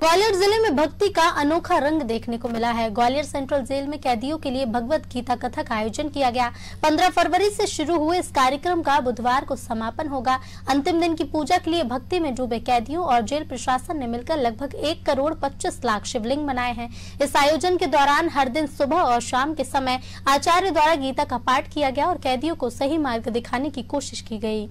ग्वालियर जिले में भक्ति का अनोखा रंग देखने को मिला है ग्वालियर सेंट्रल जेल में कैदियों के लिए भगवत गीता कथा का आयोजन किया गया 15 फरवरी से शुरू हुए इस कार्यक्रम का बुधवार को समापन होगा अंतिम दिन की पूजा के लिए भक्ति में डूबे कैदियों और जेल प्रशासन ने मिलकर लगभग एक करोड़ पच्चीस लाख शिवलिंग बनाए हैं इस आयोजन के दौरान हर दिन सुबह और शाम के समय आचार्य द्वारा गीता का पाठ किया गया और कैदियों को सही मार्ग दिखाने की कोशिश की गयी